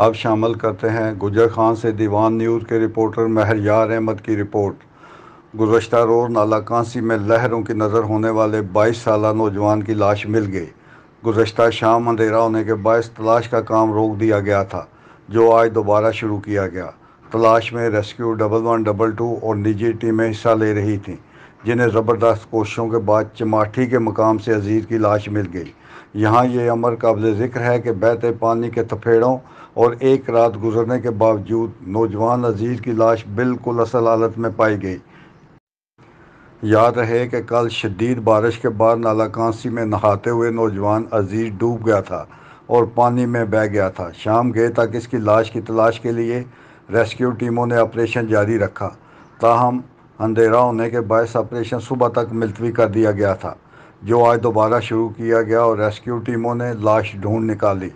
अब शामिल करते हैं गुजर खान से दीवान न्यूज़ के रिपोर्टर यार अहमद की रिपोर्ट गुजशत रोज़ नाला कांसी में लहरों की नज़र होने वाले बाईस साल नौजवान की लाश मिल गई गुजशत शाम अंधेरा होने के बायस तलाश का काम रोक दिया गया था जो आज दोबारा शुरू किया गया तलाश में rescue double one double two और निजी टीमें हिस्सा ले रही थीं जिन्हें ज़बरदस्त कोशिशों के बाद चमाठी के मकाम से अजीज़ की लाश मिल गई यहाँ ये अमर काबिल ज़िक्र है कि बहते पानी के तफेड़ों और एक रात गुजरने के बावजूद नौजवान अजीज़ की लाश बिल्कुल असल हालत में पाई गई याद रहे कि कल शदीद बारिश के बाद नाला कांसी में नहाते हुए नौजवान अजीज़ डूब गया था और पानी में बह गया था शाम गए तक इसकी लाश की तलाश के लिए रेस्क्यू टीमों ने ऑपरेशन जारी रखा ताहम अंधेरा होने के बायस ऑपरेशन सुबह तक मुलतवी कर दिया गया था जो आज दोबारा शुरू किया गया और रेस्क्यू टीमों ने लाश ढूंढ निकाली